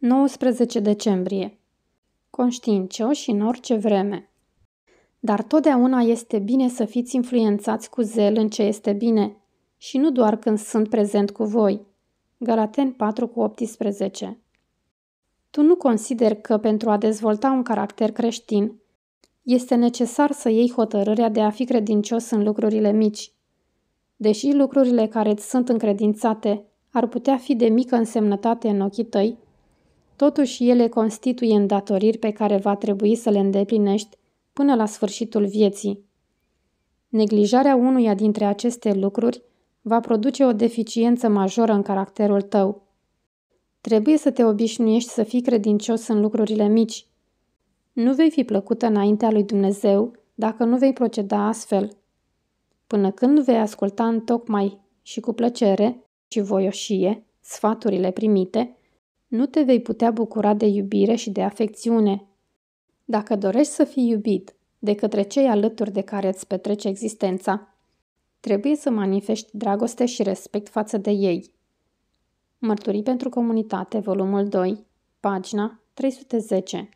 19 decembrie. Conștiincioși în orice vreme. Dar totdeauna este bine să fiți influențați cu zel în ce este bine și nu doar când sunt prezent cu voi. Galaten 4 cu 18 Tu nu consider că pentru a dezvolta un caracter creștin este necesar să iei hotărârea de a fi credincios în lucrurile mici. Deși lucrurile care îți sunt încredințate ar putea fi de mică însemnătate în ochii tăi, Totuși, ele constituie îndatoriri pe care va trebui să le îndeplinești până la sfârșitul vieții. Neglijarea unuia dintre aceste lucruri va produce o deficiență majoră în caracterul tău. Trebuie să te obișnuiești să fii credincios în lucrurile mici. Nu vei fi plăcută înaintea lui Dumnezeu dacă nu vei proceda astfel. Până când vei asculta în tocmai și cu plăcere și voioșie sfaturile primite, nu te vei putea bucura de iubire și de afecțiune. Dacă dorești să fii iubit de către cei alături de care îți petrece existența, trebuie să manifesti dragoste și respect față de ei. Mărturii pentru comunitate, volumul 2, pagina 310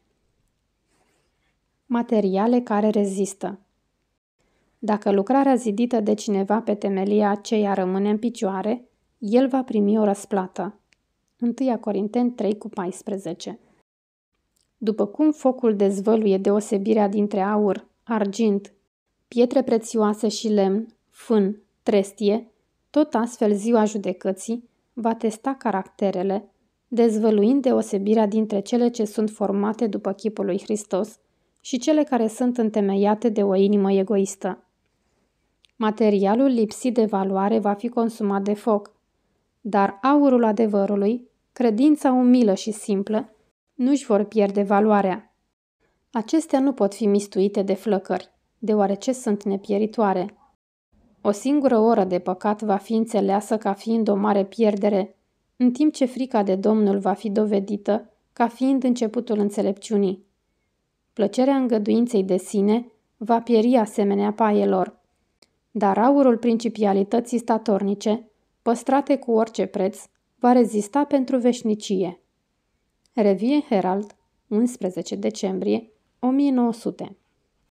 Materiale care rezistă Dacă lucrarea zidită de cineva pe temelia aceea rămâne în picioare, el va primi o răsplată. 1 Corinteni 3 cu 14. După cum focul dezvăluie deosebirea dintre aur, argint, pietre prețioase și lemn, fân, trestie, tot astfel ziua judecății va testa caracterele, dezvăluind deosebirea dintre cele ce sunt formate după chipul lui Hristos și cele care sunt întemeiate de o inimă egoistă. Materialul lipsit de valoare va fi consumat de foc, dar aurul adevărului credința umilă și simplă, nu își vor pierde valoarea. Acestea nu pot fi mistuite de flăcări, deoarece sunt nepieritoare. O singură oră de păcat va fi înțeleasă ca fiind o mare pierdere, în timp ce frica de Domnul va fi dovedită ca fiind începutul înțelepciunii. Plăcerea îngăduinței de sine va pieri asemenea paielor. Dar aurul principialității statornice, păstrate cu orice preț, va rezista pentru veșnicie. Revie Herald, 11 decembrie 1900